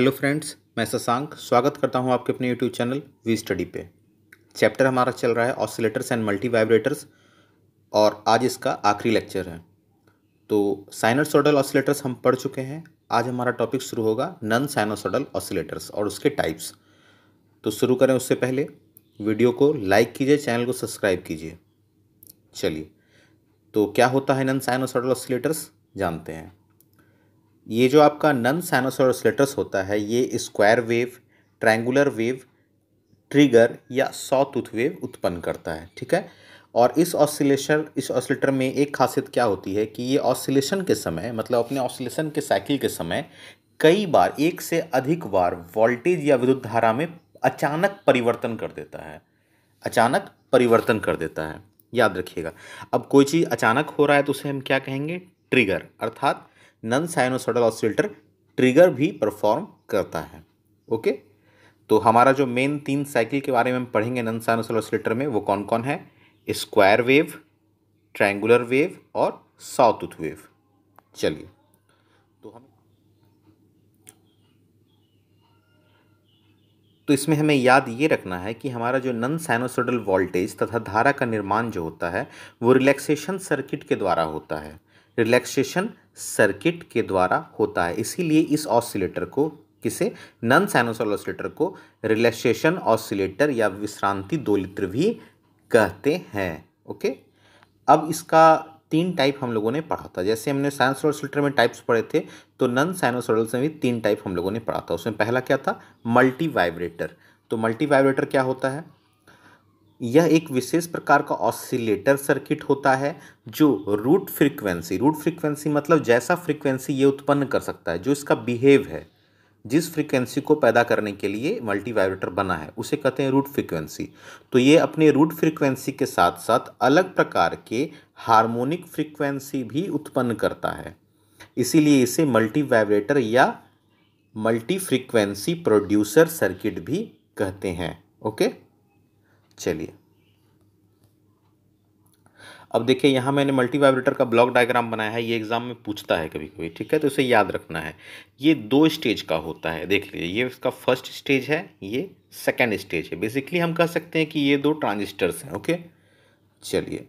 hello friends मैं शशांक स्वागत करता हूं आपके अपने यूट्यूब चैनल वी स्टडी पे चैप्टर हमारा चल रहा है ऑसिलेटर्स एंड मल्टी वाइब्रेटर्स और आज इसका आखिरी लेक्चर है तो साइनोसोडल ऑसिलेटर्स हम पढ़ चुके हैं आज हमारा टॉपिक शुरू होगा नन साइनोसोडल ऑसिलेटर्स और उसके टाइप्स तो शुरू करें उससे पहले वीडियो को लाइक कीजिए चैनल को सब्सक्राइब कीजिए चलिए तो क्या होता है नन साइनोसोडल ऑसिलेटर्स जानते हैं ये जो आपका नन साइनोसोरस लेटर्स होता है ये square wave triangular wave trigger या सौ टूथ वेव उत्पन्न करता है ठीक है और इस ऑसिलेशन इस ऑसिलेटर में एक खासियत क्या होती है कि ये ऑसिलेशन के समय मतलब अपने ऑसिलेशन के साइकिल के समय कई बार एक से अधिक बार वोल्टेज या विद्युत धारा में अचानक परिवर्तन कर देता है अचानक परिवर्तन कर देता है याद रखिएगा अब कोई चीज़ अचानक हो रहा है तो उसे हम क्या कहेंगे ट्रिगर अर्थात नन साइनोसोडल ऑसिलेटर ट्रिगर भी परफॉर्म करता है ओके तो हमारा जो मेन तीन साइकिल के बारे में हम पढ़ेंगे नन साइनोसोडल ऑसिलेटर में वो कौन कौन है स्क्वायर वेव ट्रायंगुलर वेव और साउथ वेव चलिए तो हम तो इसमें हमें याद ये रखना है कि हमारा जो नन साइनोसोडल वोल्टेज तथा धारा का निर्माण जो होता है वो रिलैक्सेशन सर्किट के द्वारा होता है रिलैक्सेशन सर्किट के द्वारा होता है इसीलिए इस ऑसिलेटर को किसे नन साइनोसोल ऑसिलेटर को रिलैक्सेशन ऑसिलेटर या विश्रांति दोलित्र भी कहते हैं ओके अब इसका तीन टाइप हम लोगों ने पढ़ा था जैसे हमने साइनस सिल्टर में टाइप्स पढ़े थे तो नन साइनोसोडल्स में भी तीन टाइप हम लोगों ने पढ़ा था उसमें पहला क्या था मल्टी वाइब्रेटर तो मल्टी वाइब्रेटर क्या होता है यह एक विशेष प्रकार का ऑसिलेटर सर्किट होता है जो रूट फ्रीक्वेंसी रूट फ्रीक्वेंसी मतलब जैसा फ्रीक्वेंसी ये उत्पन्न कर सकता है जो इसका बिहेव है जिस फ्रीक्वेंसी को पैदा करने के लिए मल्टीवाइब्रेटर बना है उसे कहते हैं रूट फ्रीक्वेंसी तो ये अपने रूट फ्रीक्वेंसी के साथ साथ अलग प्रकार के हार्मोनिक फ्रीक्वेंसी भी उत्पन्न करता है इसीलिए इसे मल्टीवाइब्रेटर या मल्टी फ्रीक्वेंसी प्रोड्यूसर सर्किट भी कहते हैं ओके चलिए अब देखिए यहाँ मैंने मल्टी वाइब्रेटर का ब्लॉक डायग्राम बनाया है ये एग्ज़ाम में पूछता है कभी कभी ठीक है तो इसे याद रखना है ये दो स्टेज का होता है देख लीजिए ये इसका फर्स्ट स्टेज है ये सेकेंड स्टेज है बेसिकली हम कह सकते हैं कि ये दो ट्रांजिस्टर्स हैं ओके चलिए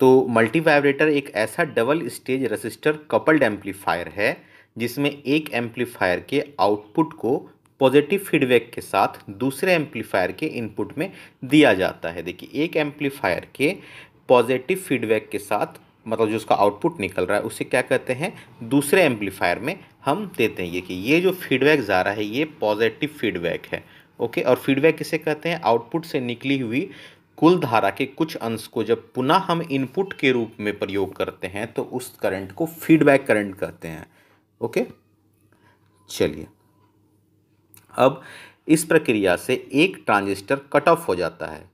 तो मल्टी वाइब्रेटर एक ऐसा double stage resistor coupled amplifier है जिसमें एक एम्पलीफायर के आउटपुट को पॉजिटिव फीडबैक के साथ दूसरे एम्पलीफायर के इनपुट में दिया जाता है देखिए एक एम्पलीफायर के पॉजिटिव फीडबैक के साथ मतलब जो उसका आउटपुट निकल रहा है उसे क्या कहते हैं दूसरे एम्पलीफायर में हम देते हैं ये कि ये जो फीडबैक जा रहा है ये पॉजिटिव फीडबैक है ओके और फीडबैक किसे कहते हैं आउटपुट से निकली हुई कुल धारा के कुछ अंश को जब पुनः हम इनपुट के रूप में प्रयोग करते हैं तो उस करंट को फीडबैक करंट कहते हैं ओके चलिए अब इस प्रक्रिया से एक ट्रांजिस्टर कट ऑफ हो जाता है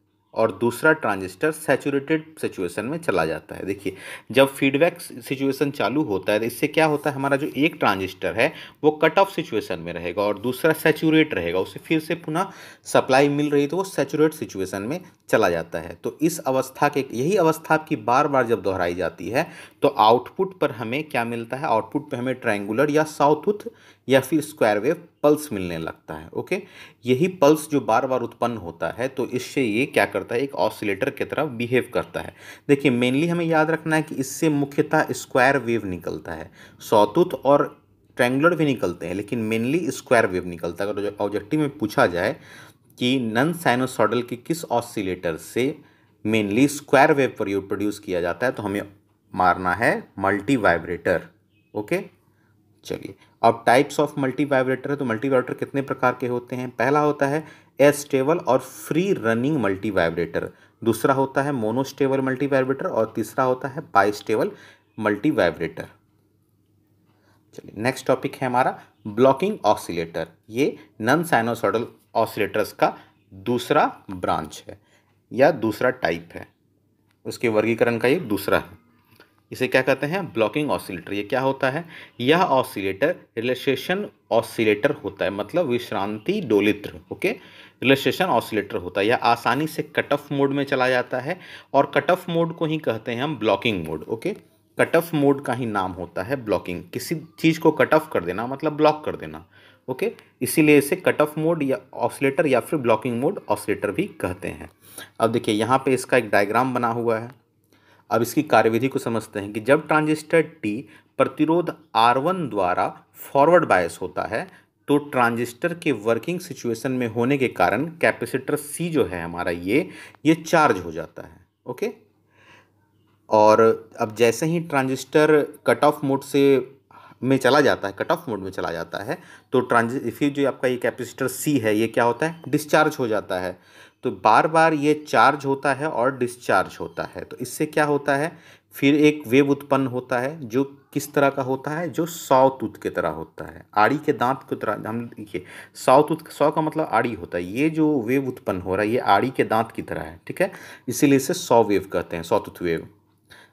और दूसरा ट्रांजिस्टर सेचूरेटेड सिचुएशन में चला जाता है देखिए जब फीडबैक सिचुएशन चालू होता है तो इससे क्या होता है हमारा जो एक ट्रांजिस्टर है वो कट ऑफ सिचुएशन में रहेगा और दूसरा सेचूरेट रहेगा उसे फिर से पुनः सप्लाई मिल रही तो वो सेचूरेट सिचुएशन में चला जाता है तो इस अवस्था के यही अवस्था आपकी बार बार जब दोहराई जाती है तो आउटपुट पर हमें क्या मिलता है आउटपुट पर हमें ट्रायंगुलर या साउथ या फिर स्क्वायर वेव पल्स मिलने लगता है ओके यही पल्स जो बार बार उत्पन्न होता है तो इससे ये क्या करता है एक ऑसिलेटर की तरह बिहेव करता है देखिए मेनली हमें याद रखना है कि इससे मुख्यतः स्क्वायर वेव निकलता है सौतुत और ट्रेंगुलर भी निकलते हैं लेकिन मेनली स्क्वायर वेव निकलता है अगर ऑब्जेक्टिव में पूछा जाए कि नन साइनोसॉडल के किस ऑसिलेटर से मेनली स्क्वायर वेव प्रोड्यूस किया जाता है तो हमें मारना है मल्टी वाइब्रेटर ओके चलिए अब टाइप्स ऑफ मल्टी वाइब्रेटर है तो मल्टी वाइब्रेटर कितने प्रकार के होते हैं पहला होता है एस्टेबल और फ्री रनिंग मल्टी वाइब्रेटर दूसरा होता है मोनोस्टेबल मल्टी वाइब्रेटर और तीसरा होता है बाइस्टेबल मल्टी वाइब्रेटर चलिए नेक्स्ट टॉपिक है हमारा ब्लॉकिंग ऑसिलेटर ये नन साइनोसॉडल ऑसिलेटर्स का दूसरा ब्रांच है या दूसरा टाइप है उसके वर्गीकरण का ये दूसरा है इसे क्या कहते हैं ब्लॉकिंग ऑसिलेटर ये क्या होता है यह ऑसिलेटर रिलैक्सेशन ऑसिलेटर होता है मतलब विश्रांति डोलित्र ओके रिलैक्सेशन ऑसिलेटर होता है यह आसानी से कट ऑफ मोड में चला जाता है और कट ऑफ मोड को ही कहते हैं हम blocking mode okay cut off mode का ही नाम होता है ब्लॉकिंग किसी चीज़ को कट ऑफ कर देना मतलब ब्लॉक कर देना ओके इसीलिए इसे कट ऑफ मोड या ऑसिलेटर या फिर ब्लॉकिंग मोड ऑसिलेटर भी कहते हैं अब देखिए यहाँ पे इसका एक डायग्राम बना हुआ है अब इसकी कार्यविधि को समझते हैं कि जब ट्रांजिस्टर टी प्रतिरोध आर वन द्वारा फॉरवर्ड बायस होता है तो ट्रांजिस्टर के वर्किंग सिचुएशन में होने के कारण कैपेसिटर सी जो है हमारा ये ये चार्ज हो जाता है ओके और अब जैसे ही ट्रांजिस्टर कट ऑफ मोड से में चला जाता है कट ऑफ मोड में चला जाता है तो ट्रांजिस्टर फिर जो आपका ये कैपेसिटर सी है ये क्या होता है डिस्चार्ज हो जाता है तो बार बार ये चार्ज होता है और डिस्चार्ज होता है तो इससे क्या होता है फिर एक वेव उत्पन्न होता है जो किस तरह का होता है जो साउतूत की तरह होता है आड़ी के दांत की तरह हम देखिए साउतूत सौ का मतलब आड़ी होता है ये जो वेव उत्पन्न हो रहा है ये आड़ी के दांत की तरह है ठीक है इसीलिए इसे सौ वेव कहते हैं सौतूत वेव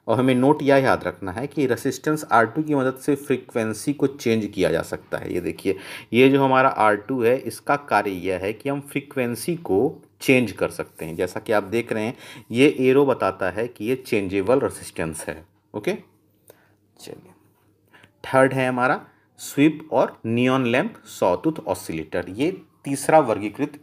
और हमें नोट यह याद रखना है कि रेसिस्टेंस आर टू की मदद से फ्रीक्वेंसी को चेंज किया जा सकता है ये देखिए ये जो हमारा आर टू है इसका कार्य यह है कि हम फ्रीक्वेंसी को चेंज कर सकते हैं जैसा कि आप देख रहे हैं ये एरो बताता है कि ये चेंजेबल रेसिस्टेंस है ओके चलिए थर्ड है हमारा स्वीप और नियॉन लैम्प सौतुथ ऑसिलेटर ये तीसरा वर्गीकृत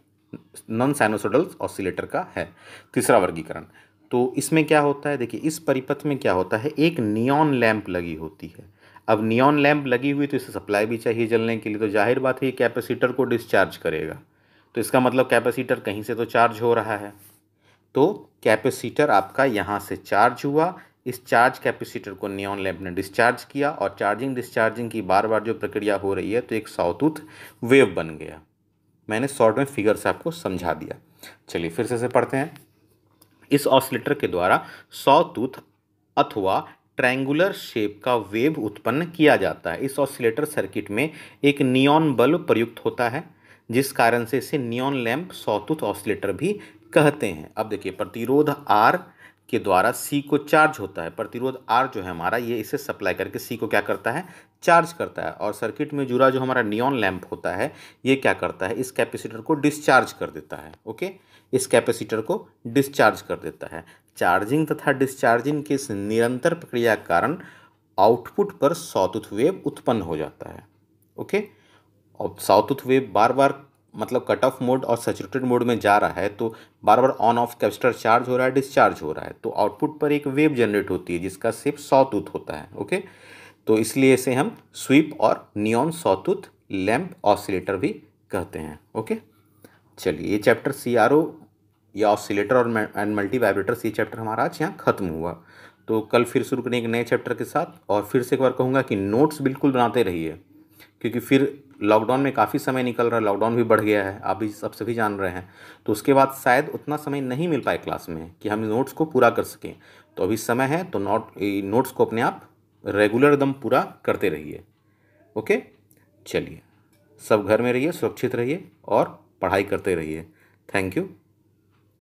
नॉन साइनोसोडल ऑसिलेटर का है तीसरा वर्गीकरण तो इसमें क्या होता है देखिए इस परिपथ में क्या होता है एक नियॉन लैम्प लगी होती है अब नियॉन लैम्प लगी हुई तो इसे सप्लाई भी चाहिए जलने के लिए तो जाहिर बात है ये कैपेसिटर को डिस्चार्ज करेगा तो इसका मतलब कैपेसिटर कहीं से तो चार्ज हो रहा है तो कैपेसिटर आपका यहाँ से चार्ज हुआ इस चार्ज कैपेसिटर को नियॉन लैम्प ने डिस्चार्ज किया और चार्जिंग डिस्चार्जिंग की बार बार जो प्रक्रिया हो रही है तो एक सौतूथ वेव बन गया मैंने शॉर्ट में फिगर से आपको समझा दिया चलिए फिर से से पढ़ते हैं इस ऑसिलेटर के द्वारा सौतूथ अथवा ट्रैंगुलर शेप का वेव उत्पन्न किया जाता है इस ऑसिलेटर सर्किट में एक नियॉन बल्ब प्रयुक्त होता है जिस कारण से इसे नियॉन लैम्प सौतूथ ऑसिलेटर भी कहते हैं अब देखिए प्रतिरोध आर के द्वारा सी को चार्ज होता है प्रतिरोध आर जो है हमारा ये इसे सप्लाई करके सी को क्या करता है चार्ज करता है और सर्किट में जुड़ा जो हमारा नियॉन लैम्प होता है ये क्या करता है इस कैपेसिटर को डिस्चार्ज कर देता है ओके इस कैपेसिटर को डिस्चार्ज कर देता है चार्जिंग तथा डिस्चार्जिंग के इस निरंतर प्रक्रिया कारण आउटपुट पर सौतुथ वेव उत्पन्न हो जाता है ओके और साउथ टूथ तो वेव बार बार मतलब कट ऑफ मोड और सेचुरेटेड मोड में जा रहा है तो बार बार ऑन ऑफ कैपेसिटर चार्ज हो रहा है डिस्चार्ज हो रहा है तो आउटपुट पर एक वेव जनरेट होती है जिसका सिर्फ सौतूत होता है ओके तो इसलिए इसे हम स्वीप और नियॉन सौतूत लैम्प ऑसिलेटर भी कहते हैं ओके चलिए ये चैप्टर सी आर ओ या ऑसिलेटर और एंड मल्टी वाइब्रेटर ये चैप्टर हमारा आज यहाँ ख़त्म हुआ तो कल फिर शुरू करेंगे एक नए चैप्टर के साथ और फिर से एक बार कहूँगा कि नोट्स बिल्कुल बनाते रहिए क्योंकि फिर लॉकडाउन में काफ़ी समय निकल रहा है लॉकडाउन भी बढ़ गया है आप भी सब सभी जान रहे हैं तो उसके बाद शायद उतना समय नहीं मिल पाए क्लास में कि हम नोट्स को पूरा कर सकें तो अभी समय है तो नोट नोट्स को अपने आप रेगुलर एकदम पूरा करते रहिए ओके चलिए सब घर में रहिए सुरक्षित रहिए और पढ़ाई करते रहिए थैंक यू